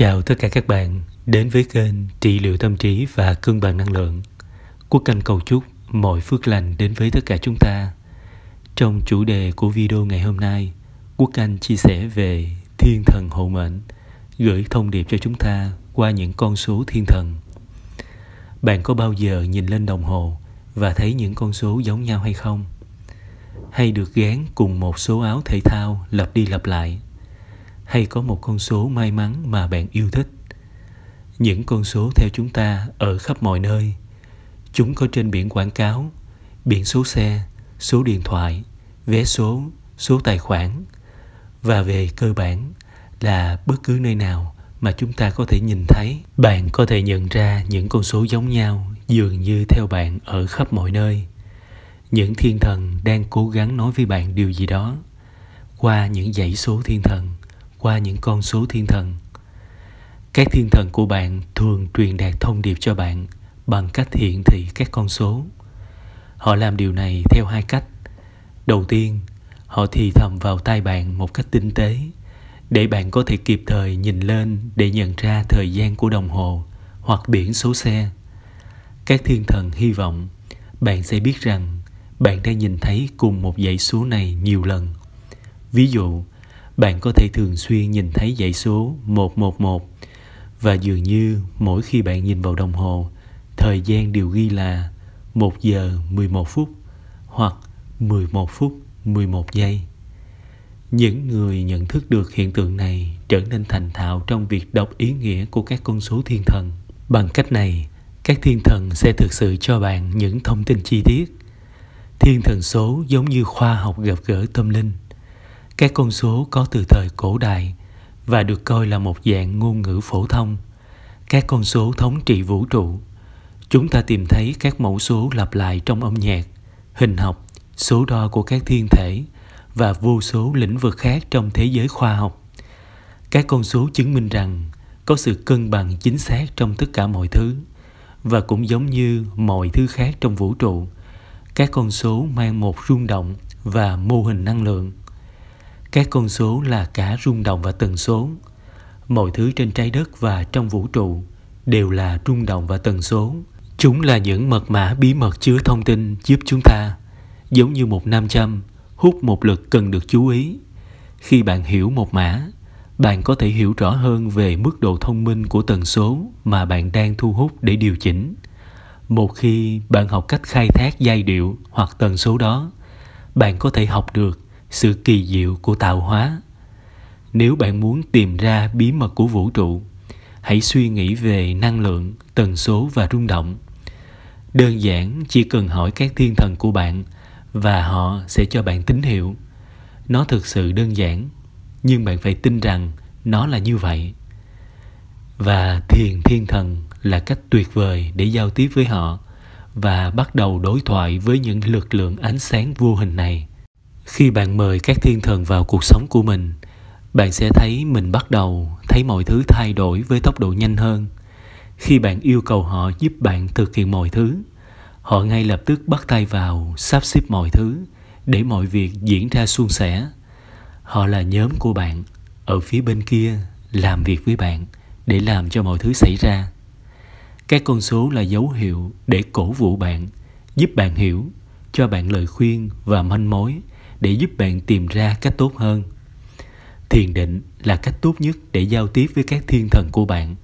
Chào tất cả các bạn đến với kênh trị liệu tâm trí và cân bằng năng lượng. Quốc Canh cầu chúc mọi phước lành đến với tất cả chúng ta. Trong chủ đề của video ngày hôm nay, Quốc Canh chia sẻ về thiên thần hộ mệnh, gửi thông điệp cho chúng ta qua những con số thiên thần. Bạn có bao giờ nhìn lên đồng hồ và thấy những con số giống nhau hay không? Hay được gán cùng một số áo thể thao lặp đi lặp lại – hay có một con số may mắn mà bạn yêu thích những con số theo chúng ta ở khắp mọi nơi chúng có trên biển quảng cáo biển số xe số điện thoại vé số số tài khoản và về cơ bản là bất cứ nơi nào mà chúng ta có thể nhìn thấy bạn có thể nhận ra những con số giống nhau dường như theo bạn ở khắp mọi nơi những thiên thần đang cố gắng nói với bạn điều gì đó qua những dãy số thiên thần qua những con số thiên thần các thiên thần của bạn thường truyền đạt thông điệp cho bạn bằng cách hiển thị các con số họ làm điều này theo hai cách đầu tiên họ thì thầm vào tai bạn một cách tinh tế để bạn có thể kịp thời nhìn lên để nhận ra thời gian của đồng hồ hoặc biển số xe các thiên thần hy vọng bạn sẽ biết rằng bạn đã nhìn thấy cùng một dãy số này nhiều lần ví dụ bạn có thể thường xuyên nhìn thấy dãy số 111 và dường như mỗi khi bạn nhìn vào đồng hồ, thời gian đều ghi là 1 giờ 11 phút hoặc 11 phút 11 giây. Những người nhận thức được hiện tượng này trở nên thành thạo trong việc đọc ý nghĩa của các con số thiên thần. Bằng cách này, các thiên thần sẽ thực sự cho bạn những thông tin chi tiết. Thiên thần số giống như khoa học gặp gỡ tâm linh. Các con số có từ thời cổ đại và được coi là một dạng ngôn ngữ phổ thông. Các con số thống trị vũ trụ. Chúng ta tìm thấy các mẫu số lặp lại trong âm nhạc, hình học, số đo của các thiên thể và vô số lĩnh vực khác trong thế giới khoa học. Các con số chứng minh rằng có sự cân bằng chính xác trong tất cả mọi thứ và cũng giống như mọi thứ khác trong vũ trụ, các con số mang một rung động và mô hình năng lượng các con số là cả rung động và tần số. Mọi thứ trên trái đất và trong vũ trụ đều là rung động và tần số. Chúng là những mật mã bí mật chứa thông tin giúp chúng ta, giống như một nam châm, hút một lực cần được chú ý. Khi bạn hiểu một mã, bạn có thể hiểu rõ hơn về mức độ thông minh của tần số mà bạn đang thu hút để điều chỉnh. Một khi bạn học cách khai thác giai điệu hoặc tần số đó, bạn có thể học được sự kỳ diệu của tạo hóa nếu bạn muốn tìm ra bí mật của vũ trụ hãy suy nghĩ về năng lượng tần số và rung động đơn giản chỉ cần hỏi các thiên thần của bạn và họ sẽ cho bạn tín hiệu nó thực sự đơn giản nhưng bạn phải tin rằng nó là như vậy và thiền thiên thần là cách tuyệt vời để giao tiếp với họ và bắt đầu đối thoại với những lực lượng ánh sáng vô hình này khi bạn mời các thiên thần vào cuộc sống của mình bạn sẽ thấy mình bắt đầu thấy mọi thứ thay đổi với tốc độ nhanh hơn khi bạn yêu cầu họ giúp bạn thực hiện mọi thứ họ ngay lập tức bắt tay vào sắp xếp mọi thứ để mọi việc diễn ra suôn sẻ họ là nhóm của bạn ở phía bên kia làm việc với bạn để làm cho mọi thứ xảy ra các con số là dấu hiệu để cổ vũ bạn giúp bạn hiểu cho bạn lời khuyên và manh mối để giúp bạn tìm ra cách tốt hơn thiền định là cách tốt nhất để giao tiếp với các thiên thần của bạn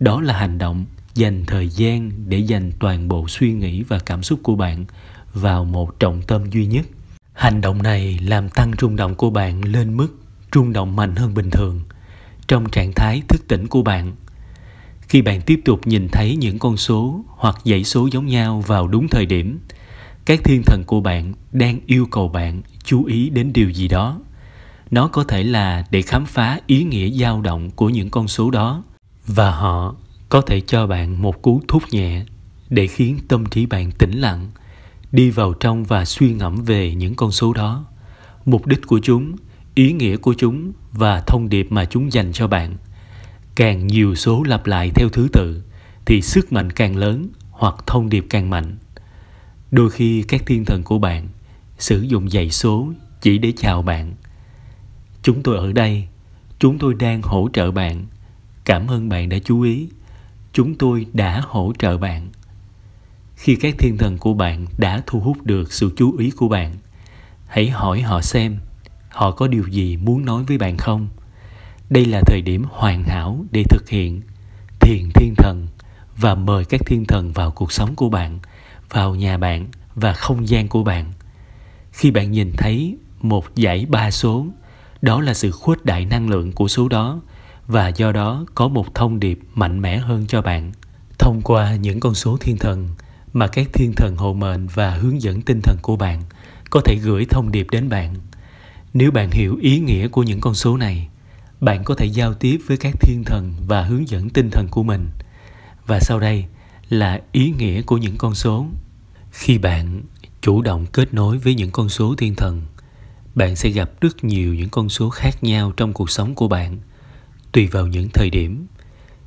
đó là hành động dành thời gian để dành toàn bộ suy nghĩ và cảm xúc của bạn vào một trọng tâm duy nhất hành động này làm tăng rung động của bạn lên mức rung động mạnh hơn bình thường trong trạng thái thức tỉnh của bạn khi bạn tiếp tục nhìn thấy những con số hoặc dãy số giống nhau vào đúng thời điểm các thiên thần của bạn đang yêu cầu bạn chú ý đến điều gì đó nó có thể là để khám phá ý nghĩa dao động của những con số đó và họ có thể cho bạn một cú thúc nhẹ để khiến tâm trí bạn tĩnh lặng đi vào trong và suy ngẫm về những con số đó mục đích của chúng ý nghĩa của chúng và thông điệp mà chúng dành cho bạn càng nhiều số lặp lại theo thứ tự thì sức mạnh càng lớn hoặc thông điệp càng mạnh đôi khi các thiên thần của bạn sử dụng dãy số chỉ để chào bạn chúng tôi ở đây chúng tôi đang hỗ trợ bạn cảm ơn bạn đã chú ý chúng tôi đã hỗ trợ bạn khi các thiên thần của bạn đã thu hút được sự chú ý của bạn hãy hỏi họ xem họ có điều gì muốn nói với bạn không đây là thời điểm hoàn hảo để thực hiện thiền thiên thần và mời các thiên thần vào cuộc sống của bạn vào nhà bạn và không gian của bạn khi bạn nhìn thấy một dãy ba số đó là sự khuếch đại năng lượng của số đó và do đó có một thông điệp mạnh mẽ hơn cho bạn thông qua những con số thiên thần mà các thiên thần hộ mệnh và hướng dẫn tinh thần của bạn có thể gửi thông điệp đến bạn nếu bạn hiểu ý nghĩa của những con số này bạn có thể giao tiếp với các thiên thần và hướng dẫn tinh thần của mình và sau đây là ý nghĩa của những con số khi bạn chủ động kết nối với những con số thiên thần bạn sẽ gặp rất nhiều những con số khác nhau trong cuộc sống của bạn tùy vào những thời điểm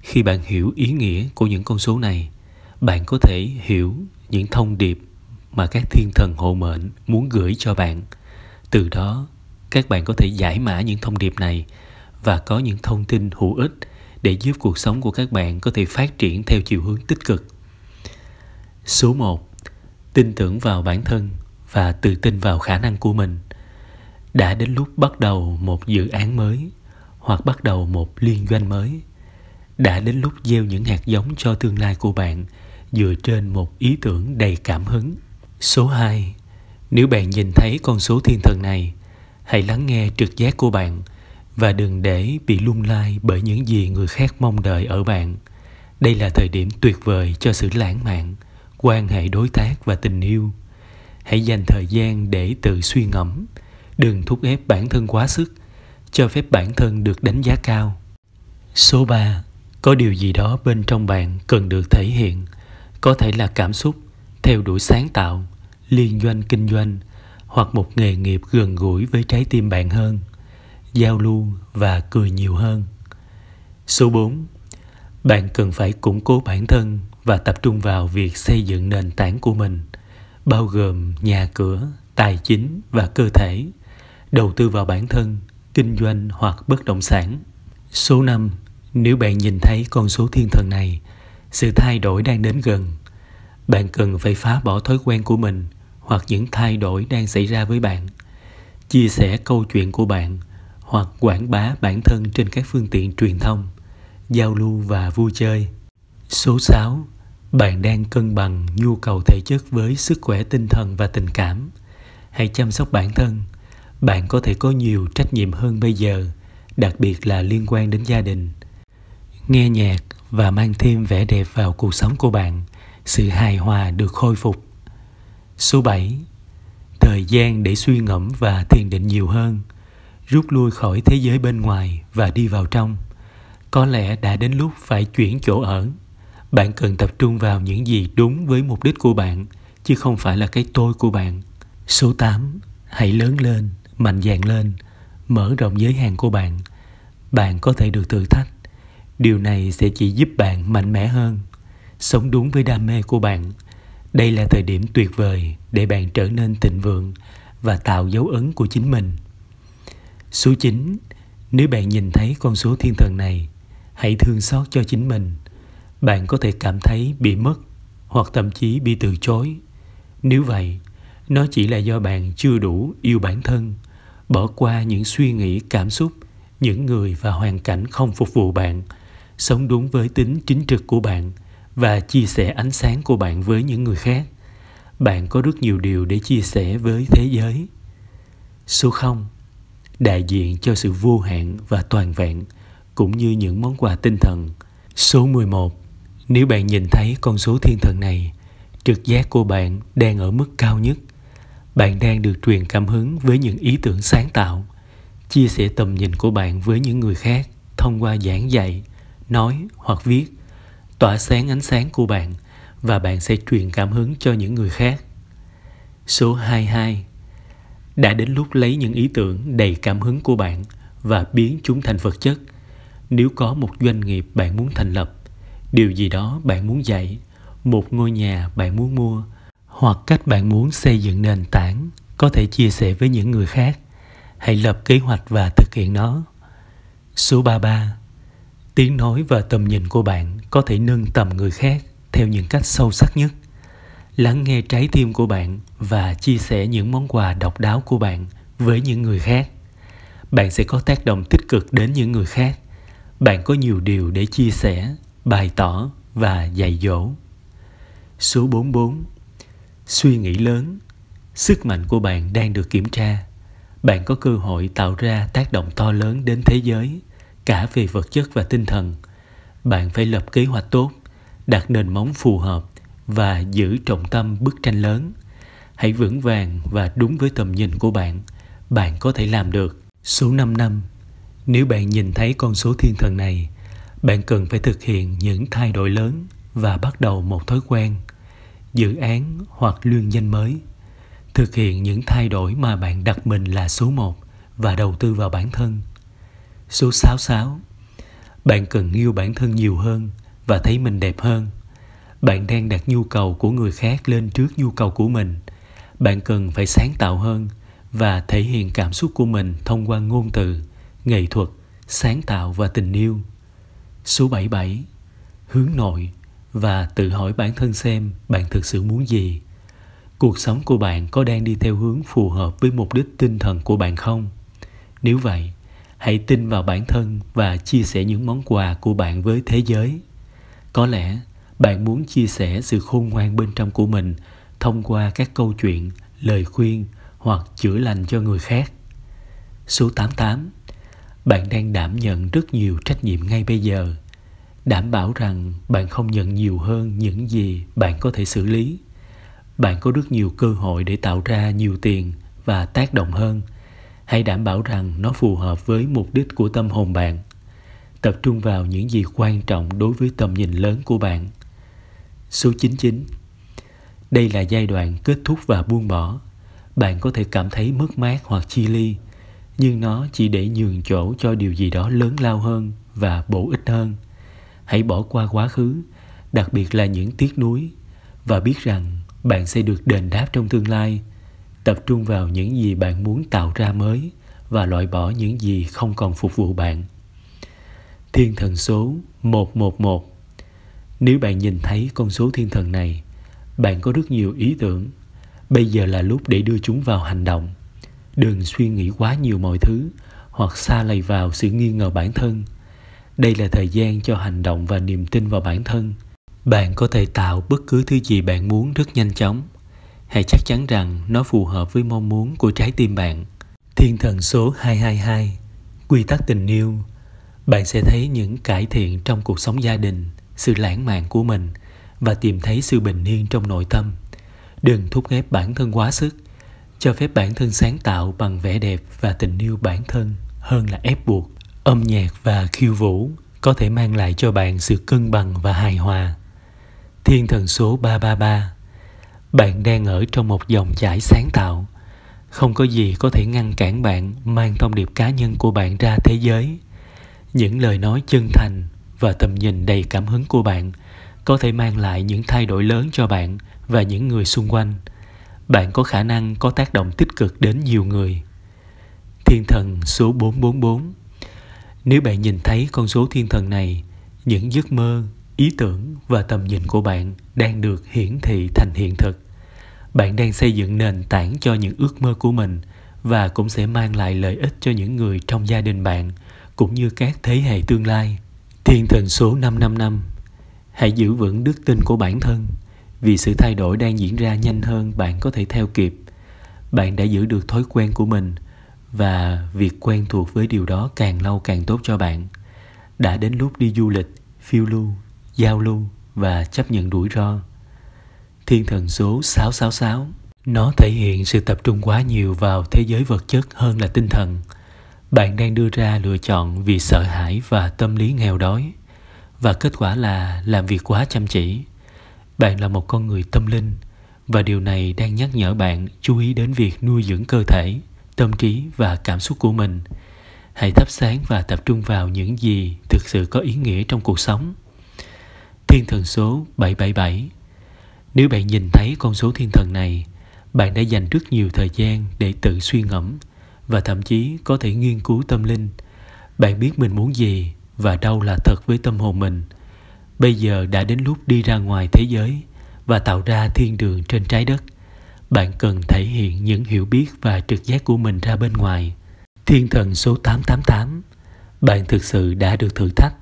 khi bạn hiểu ý nghĩa của những con số này bạn có thể hiểu những thông điệp mà các thiên thần hộ mệnh muốn gửi cho bạn từ đó các bạn có thể giải mã những thông điệp này và có những thông tin hữu ích để giúp cuộc sống của các bạn có thể phát triển theo chiều hướng tích cực. Số 1 tin tưởng vào bản thân và tự tin vào khả năng của mình đã đến lúc bắt đầu một dự án mới hoặc bắt đầu một liên doanh mới đã đến lúc gieo những hạt giống cho tương lai của bạn dựa trên một ý tưởng đầy cảm hứng. Số 2. Nếu bạn nhìn thấy con số thiên thần này, hãy lắng nghe trực giác của bạn và đừng để bị lung lai bởi những gì người khác mong đợi ở bạn. Đây là thời điểm tuyệt vời cho sự lãng mạn, quan hệ đối tác và tình yêu hãy dành thời gian để tự suy ngẫm đừng thúc ép bản thân quá sức cho phép bản thân được đánh giá cao số 3 có điều gì đó bên trong bạn cần được thể hiện có thể là cảm xúc theo đuổi sáng tạo liên doanh kinh doanh hoặc một nghề nghiệp gần gũi với trái tim bạn hơn giao lưu và cười nhiều hơn số 4 bạn cần phải củng cố bản thân và tập trung vào việc xây dựng nền tảng của mình bao gồm nhà cửa tài chính và cơ thể đầu tư vào bản thân kinh doanh hoặc bất động sản số năm nếu bạn nhìn thấy con số thiên thần này sự thay đổi đang đến gần bạn cần phải phá bỏ thói quen của mình hoặc những thay đổi đang xảy ra với bạn chia sẻ câu chuyện của bạn hoặc quảng bá bản thân trên các phương tiện truyền thông giao lưu và vui chơi số 6 bạn đang cân bằng nhu cầu thể chất với sức khỏe tinh thần và tình cảm. Hãy chăm sóc bản thân. Bạn có thể có nhiều trách nhiệm hơn bây giờ, đặc biệt là liên quan đến gia đình. Nghe nhạc và mang thêm vẻ đẹp vào cuộc sống của bạn, sự hài hòa được khôi phục. Số 7. Thời gian để suy ngẫm và thiền định nhiều hơn, rút lui khỏi thế giới bên ngoài và đi vào trong. Có lẽ đã đến lúc phải chuyển chỗ ở bạn cần tập trung vào những gì đúng với mục đích của bạn chứ không phải là cái tôi của bạn số 8 hãy lớn lên mạnh dạn lên mở rộng giới hạn của bạn bạn có thể được thử thách điều này sẽ chỉ giúp bạn mạnh mẽ hơn sống đúng với đam mê của bạn đây là thời điểm tuyệt vời để bạn trở nên thịnh vượng và tạo dấu ấn của chính mình. Số 9, nếu bạn nhìn thấy con số thiên thần này, hãy thương xót cho chính mình – bạn có thể cảm thấy bị mất hoặc thậm chí bị từ chối nếu vậy nó chỉ là do bạn chưa đủ yêu bản thân bỏ qua những suy nghĩ cảm xúc những người và hoàn cảnh không phục vụ bạn sống đúng với tính chính trực của bạn và chia sẻ ánh sáng của bạn với những người khác bạn có rất nhiều điều để chia sẻ với thế giới số không đại diện cho sự vô hạn và toàn vẹn cũng như những món quà tinh thần số 11 nếu bạn nhìn thấy con số thiên thần này, trực giác của bạn đang ở mức cao nhất. Bạn đang được truyền cảm hứng với những ý tưởng sáng tạo, chia sẻ tầm nhìn của bạn với những người khác thông qua giảng dạy, nói hoặc viết, tỏa sáng ánh sáng của bạn và bạn sẽ truyền cảm hứng cho những người khác. Số 22 Đã đến lúc lấy những ý tưởng đầy cảm hứng của bạn và biến chúng thành vật chất. Nếu có một doanh nghiệp bạn muốn thành lập, điều gì đó bạn muốn dạy một ngôi nhà bạn muốn mua hoặc cách bạn muốn xây dựng nền tảng có thể chia sẻ với những người khác hãy lập kế hoạch và thực hiện nó số 33 tiếng nói và tầm nhìn của bạn có thể nâng tầm người khác theo những cách sâu sắc nhất lắng nghe trái tim của bạn và chia sẻ những món quà độc đáo của bạn với những người khác bạn sẽ có tác động tích cực đến những người khác bạn có nhiều điều để chia sẻ bày tỏ và dạy dỗ. Số 44. Suy nghĩ lớn, sức mạnh của bạn đang được kiểm tra. Bạn có cơ hội tạo ra tác động to lớn đến thế giới, cả về vật chất và tinh thần. Bạn phải lập kế hoạch tốt, đặt nền móng phù hợp và giữ trọng tâm bức tranh lớn. Hãy vững vàng và đúng với tầm nhìn của bạn. Bạn có thể làm được. Số 5 năm. Nếu bạn nhìn thấy con số thiên thần này, bạn cần phải thực hiện những thay đổi lớn và bắt đầu một thói quen dự án hoặc lương danh mới thực hiện những thay đổi mà bạn đặt mình là số 1 và đầu tư vào bản thân. Số 66. Bạn cần yêu bản thân nhiều hơn và thấy mình đẹp hơn. Bạn đang đặt nhu cầu của người khác lên trước nhu cầu của mình. Bạn cần phải sáng tạo hơn và thể hiện cảm xúc của mình thông qua ngôn từ, nghệ thuật, sáng tạo và tình yêu. Số 77 Hướng nội và tự hỏi bản thân xem bạn thực sự muốn gì. Cuộc sống của bạn có đang đi theo hướng phù hợp với mục đích tinh thần của bạn không? Nếu vậy, hãy tin vào bản thân và chia sẻ những món quà của bạn với thế giới. Có lẽ bạn muốn chia sẻ sự khôn ngoan bên trong của mình thông qua các câu chuyện, lời khuyên hoặc chữa lành cho người khác. Số 88 bạn đang đảm nhận rất nhiều trách nhiệm ngay bây giờ đảm bảo rằng bạn không nhận nhiều hơn những gì bạn có thể xử lý bạn có rất nhiều cơ hội để tạo ra nhiều tiền và tác động hơn hãy đảm bảo rằng nó phù hợp với mục đích của tâm hồn bạn tập trung vào những gì quan trọng đối với tầm nhìn lớn của bạn số 99 đây là giai đoạn kết thúc và buông bỏ bạn có thể cảm thấy mất mát hoặc chia ly nhưng nó chỉ để nhường chỗ cho điều gì đó lớn lao hơn và bổ ích hơn hãy bỏ qua quá khứ đặc biệt là những tiếc nuối và biết rằng bạn sẽ được đền đáp trong tương lai tập trung vào những gì bạn muốn tạo ra mới và loại bỏ những gì không còn phục vụ bạn thiên thần số 111 nếu bạn nhìn thấy con số thiên thần này bạn có rất nhiều ý tưởng bây giờ là lúc để đưa chúng vào hành động đừng suy nghĩ quá nhiều mọi thứ hoặc xa lầy vào sự nghi ngờ bản thân đây là thời gian cho hành động và niềm tin vào bản thân bạn có thể tạo bất cứ thứ gì bạn muốn rất nhanh chóng hãy chắc chắn rằng nó phù hợp với mong muốn của trái tim bạn thiên thần số 222 quy tắc tình yêu bạn sẽ thấy những cải thiện trong cuộc sống gia đình sự lãng mạn của mình và tìm thấy sự bình yên trong nội tâm đừng thúc ép bản thân quá sức cho phép bản thân sáng tạo bằng vẻ đẹp và tình yêu bản thân hơn là ép buộc âm nhạc và khiêu vũ có thể mang lại cho bạn sự cân bằng và hài hòa thiên thần số 333 bạn đang ở trong một dòng chảy sáng tạo không có gì có thể ngăn cản bạn mang thông điệp cá nhân của bạn ra thế giới những lời nói chân thành và tầm nhìn đầy cảm hứng của bạn có thể mang lại những thay đổi lớn cho bạn và những người xung quanh bạn có khả năng có tác động tích cực đến nhiều người. Thiên thần số 444 Nếu bạn nhìn thấy con số thiên thần này, những giấc mơ, ý tưởng và tầm nhìn của bạn đang được hiển thị thành hiện thực. Bạn đang xây dựng nền tảng cho những ước mơ của mình và cũng sẽ mang lại lợi ích cho những người trong gia đình bạn cũng như các thế hệ tương lai. Thiên thần số 555 Hãy giữ vững đức tin của bản thân vì sự thay đổi đang diễn ra nhanh hơn bạn có thể theo kịp bạn đã giữ được thói quen của mình và việc quen thuộc với điều đó càng lâu càng tốt cho bạn đã đến lúc đi du lịch phiêu lưu giao lưu và chấp nhận rủi ro thiên thần số 666 nó thể hiện sự tập trung quá nhiều vào thế giới vật chất hơn là tinh thần bạn đang đưa ra lựa chọn vì sợ hãi và tâm lý nghèo đói và kết quả là làm việc quá chăm chỉ bạn là một con người tâm linh và điều này đang nhắc nhở bạn chú ý đến việc nuôi dưỡng cơ thể, tâm trí và cảm xúc của mình. Hãy thắp sáng và tập trung vào những gì thực sự có ý nghĩa trong cuộc sống. Thiên thần số 777 Nếu bạn nhìn thấy con số thiên thần này, bạn đã dành rất nhiều thời gian để tự suy ngẫm và thậm chí có thể nghiên cứu tâm linh. Bạn biết mình muốn gì và đâu là thật với tâm hồn mình – bây giờ đã đến lúc đi ra ngoài thế giới và tạo ra thiên đường trên trái đất bạn cần thể hiện những hiểu biết và trực giác của mình ra bên ngoài thiên thần số 888 bạn thực sự đã được thử thách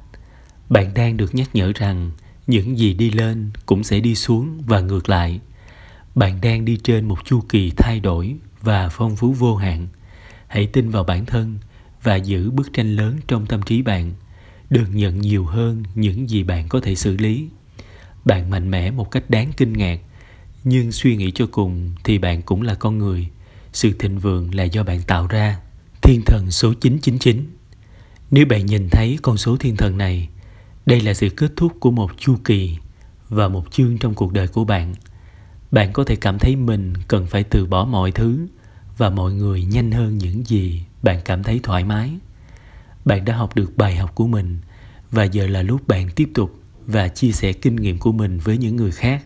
bạn đang được nhắc nhở rằng những gì đi lên cũng sẽ đi xuống và ngược lại bạn đang đi trên một chu kỳ thay đổi và phong phú vô hạn hãy tin vào bản thân và giữ bức tranh lớn trong tâm trí bạn đừng nhận nhiều hơn những gì bạn có thể xử lý bạn mạnh mẽ một cách đáng kinh ngạc nhưng suy nghĩ cho cùng thì bạn cũng là con người sự thịnh vượng là do bạn tạo ra thiên thần số 999 nếu bạn nhìn thấy con số thiên thần này đây là sự kết thúc của một chu kỳ và một chương trong cuộc đời của bạn bạn có thể cảm thấy mình cần phải từ bỏ mọi thứ và mọi người nhanh hơn những gì bạn cảm thấy thoải mái bạn đã học được bài học của mình và giờ là lúc bạn tiếp tục và chia sẻ kinh nghiệm của mình với những người khác.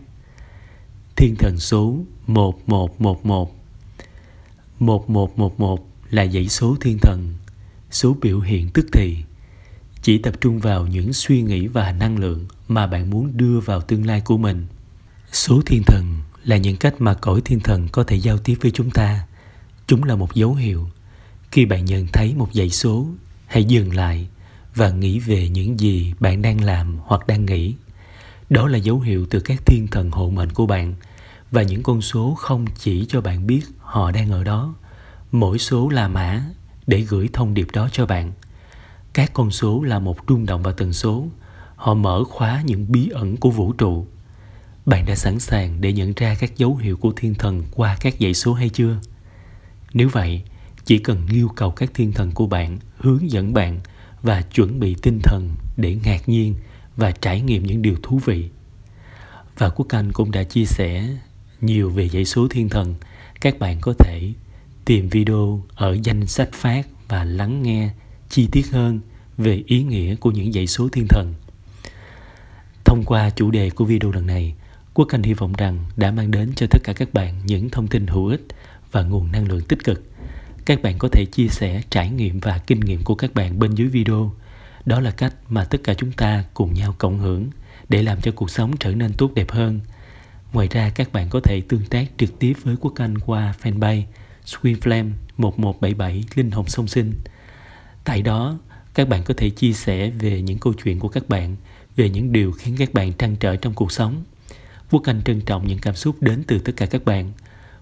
Thiên thần số 1111 1111 là dãy số thiên thần, số biểu hiện tức thì. Chỉ tập trung vào những suy nghĩ và năng lượng mà bạn muốn đưa vào tương lai của mình. Số thiên thần là những cách mà cõi thiên thần có thể giao tiếp với chúng ta. Chúng là một dấu hiệu. Khi bạn nhận thấy một dãy số hãy dừng lại và nghĩ về những gì bạn đang làm hoặc đang nghĩ đó là dấu hiệu từ các thiên thần hộ mệnh của bạn và những con số không chỉ cho bạn biết họ đang ở đó mỗi số là mã để gửi thông điệp đó cho bạn các con số là một rung động và tần số họ mở khóa những bí ẩn của vũ trụ bạn đã sẵn sàng để nhận ra các dấu hiệu của thiên thần qua các dãy số hay chưa nếu vậy chỉ cần yêu cầu các thiên thần của bạn hướng dẫn bạn và chuẩn bị tinh thần để ngạc nhiên và trải nghiệm những điều thú vị và quốc anh cũng đã chia sẻ nhiều về dãy số thiên thần các bạn có thể tìm video ở danh sách phát và lắng nghe chi tiết hơn về ý nghĩa của những dãy số thiên thần thông qua chủ đề của video lần này quốc anh hy vọng rằng đã mang đến cho tất cả các bạn những thông tin hữu ích và nguồn năng lượng tích cực các bạn có thể chia sẻ trải nghiệm và kinh nghiệm của các bạn bên dưới video đó là cách mà tất cả chúng ta cùng nhau cộng hưởng để làm cho cuộc sống trở nên tốt đẹp hơn ngoài ra các bạn có thể tương tác trực tiếp với quốc anh qua fanpage swinflame 1177 linh hồn song sinh tại đó các bạn có thể chia sẻ về những câu chuyện của các bạn về những điều khiến các bạn trăn trở trong cuộc sống quốc anh trân trọng những cảm xúc đến từ tất cả các bạn